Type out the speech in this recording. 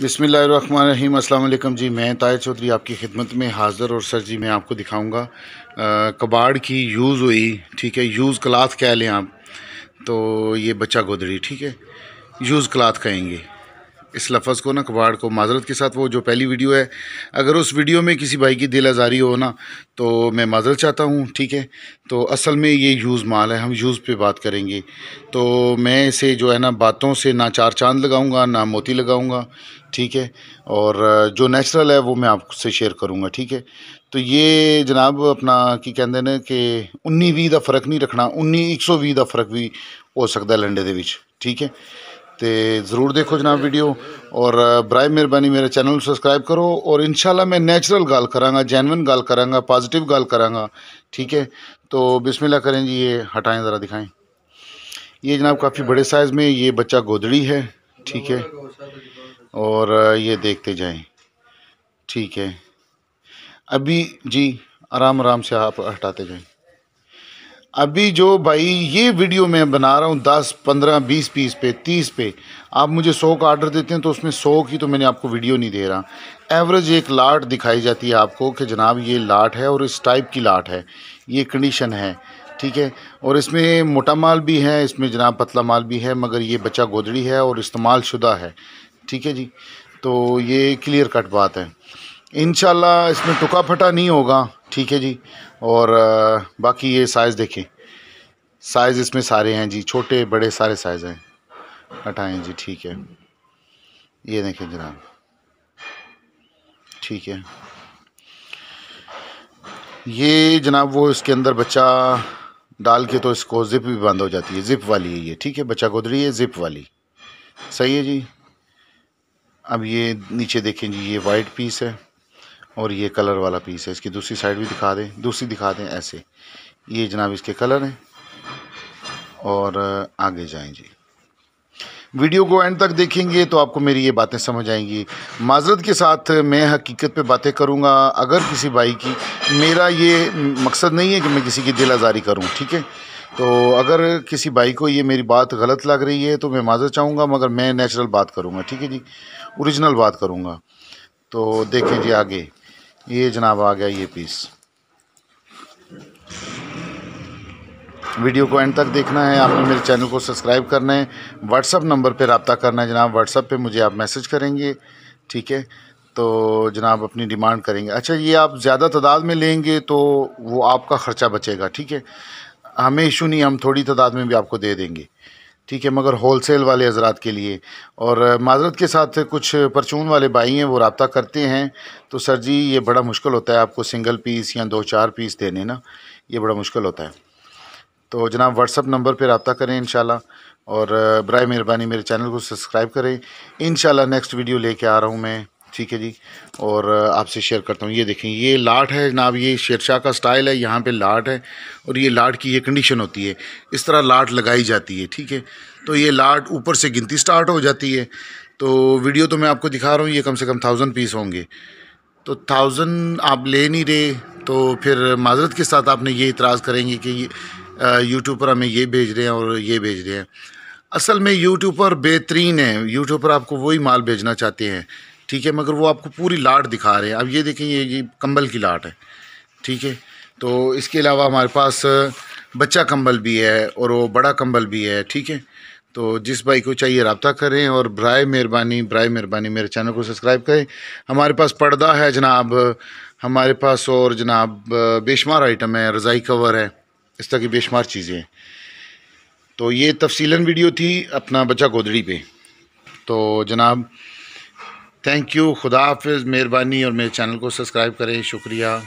बिसमीम अल्लाम जी मैं ताय चौधरी आपकी खिदमत में हाज़र और सर जी मैं आपको दिखाऊंगा कबाड़ की यूज़ हुई ठीक है यूज़ क्लाथ कह लें आप तो ये बच्चा गोदड़ी ठीक है यूज़ क्लाथ कहेंगे इस लफज को ना कबाड़ को माजरत के साथ वो जो पहली वीडियो है अगर उस वीडियो में किसी भाई की दिल आज़ारी हो ना तो मैं माजरत चाहता हूँ ठीक है तो असल में ये यूज़ माल है हम यूज़ पे बात करेंगे तो मैं इसे जो है ना बातों से ना चार चांद लगाऊँगा ना मोती लगाऊँगा ठीक है और जो नेचुरल है वो मैं आपसे शेयर करूँगा ठीक है तो ये जनाब अपना की कहते ने कि उन्नी वी का फर्क नहीं रखना उन्नी एक सौ वी का फर्क भी हो सकता है लंडे के ठीक है तो ज़रूर देखो जनाब वीडियो और ਬਰਾਏ मेहरबानी मेरे चैनल सबसक्राइब करो और इन शाला मैं नैचुरल गाल करा जैनवन ਗੱਲ करा पॉजिटिव गाल करा ठीक है तो बिस्मिल्ला करें जी ये हटाएं ज़रा दिखाएं ये जनाब काफ़ी बड़े साइज़ में ये बच्चा गोदड़ी है ठीक है और ये देखते जाएं ठीक है अभी जी आराम आराम से आप हटाते जाएँ अभी जो भाई ये वीडियो मैं बना रहा हूँ दस पंद्रह बीस पीस पे तीस पे आप मुझे सौ का ऑर्डर देते हैं तो उसमें सौ की तो मैंने आपको वीडियो नहीं दे रहा एवरेज एक लाट दिखाई जाती है आपको कि जनाब ये लाट है और इस टाइप की लाट है ये कंडीशन है ठीक है और इसमें मोटा माल भी है इसमें जनाब पतला माल भी है मगर ये बच्चा गोदड़ी है और इस्तेमाल शुदा है ठीक है जी तो ये क्लियर कट बात है इन इसमें टुका फटा नहीं होगा ठीक है जी और बाकी ये साइज़ देखें साइज़ इसमें सारे हैं जी छोटे बड़े सारे साइज़ हैं हटाएं जी ठीक है ये देखें जनाब ठीक है ये जनाब वो इसके अंदर बच्चा डाल के तो इसको ज़िप भी बंद हो जाती है ज़िप वाली है ये ठीक है बच्चा गोदरी है ज़िप वाली सही है जी अब ये नीचे देखें जी ये वाइट पीस है और ये कलर वाला पीस है इसकी दूसरी साइड भी दिखा दें दूसरी दिखा दें ऐसे ये जनाब इसके कलर हैं और आगे जाएं जी वीडियो को एंड तक देखेंगे तो आपको मेरी ये बातें समझ आएंगी माजरत के साथ मैं हकीकत पे बातें करूँगा अगर किसी भाई की मेरा ये मकसद नहीं है कि मैं किसी की दिल आज़ारी करूँ ठीक है तो अगर किसी भाई को ये मेरी बात गलत लग रही है तो मैं माजर चाहूँगा मगर मैं नेचुरल बात करूँगा ठीक है जी औरिजिनल बात करूँगा तो देखें जी आगे ये जनाब आ गया ये पीस वीडियो को एंड तक देखना है आपने मेरे चैनल को सब्सक्राइब करना है व्हाट्सअप नंबर पर रबता करना है जनाब व्हाट्सअप पे मुझे आप मैसेज करेंगे ठीक है तो जनाब अपनी डिमांड करेंगे अच्छा ये आप ज़्यादा तादाद में लेंगे तो वो आपका ख़र्चा बचेगा ठीक है हमें इशू नहीं हम थोड़ी तादाद में भी आपको दे देंगे ठीक है मगर होलसेल वाले हजरात के लिए और माजरत के साथ कुछ परचून वाले बाई हैं वो रबता करते हैं तो सर जी ये बड़ा मुश्किल होता है आपको सिंगल पीस या दो चार पीस देने ना ये बड़ा मुश्किल होता है तो जनाब व्हाट्सअप नंबर पर रबता करें इन और बर मेहरबानी मेरे चैनल को सब्सक्राइब करें इन नेक्स्ट वीडियो लेके आ रहा हूँ मैं ठीक है जी और आपसे शेयर करता हूँ ये देखें ये लाट है जनाब ये शेरशाह का स्टाइल है यहाँ पे लाट है और ये लाट की ये कंडीशन होती है इस तरह लाट लगाई जाती है ठीक है तो ये लाट ऊपर से गिनती स्टार्ट हो जाती है तो वीडियो तो मैं आपको दिखा रहा हूँ ये कम से कम थाउजेंड पीस होंगे तो थाउजेंड आप ले नहीं रहे तो फिर माजरत के साथ आपने ये इतराज़ करेंगे कि यूट्यूब पर हमें ये भेज रहे हैं और ये भेज रहे हैं असल में यूट्यूब पर बेहतरीन है यूट्यूब पर आपको वही माल भेजना चाहते हैं ठीक है मगर वो आपको पूरी लाट दिखा रहे हैं अब ये देखें ये ये कंबल की लाट है ठीक है तो इसके अलावा हमारे पास बच्चा कंबल भी है और वो बड़ा कंबल भी है ठीक है तो जिस भाई को चाहिए रबता करें और ब्राय मेहरबानी ब्राय मेहरबानी मेरे चैनल को सब्सक्राइब करें हमारे पास पर्दा है जनाब हमारे पास और जनाब बेशुमार आइटम है रज़ाई कवर है इस तरह की बेशुमार चीज़ें हैं तो ये तफसीला वीडियो थी अपना बच्चा गोदड़ी पे तो जनाब थैंक यू खुदा हाफ मेहरबानी और मेरे चैनल को सब्सक्राइब करें शुक्रिया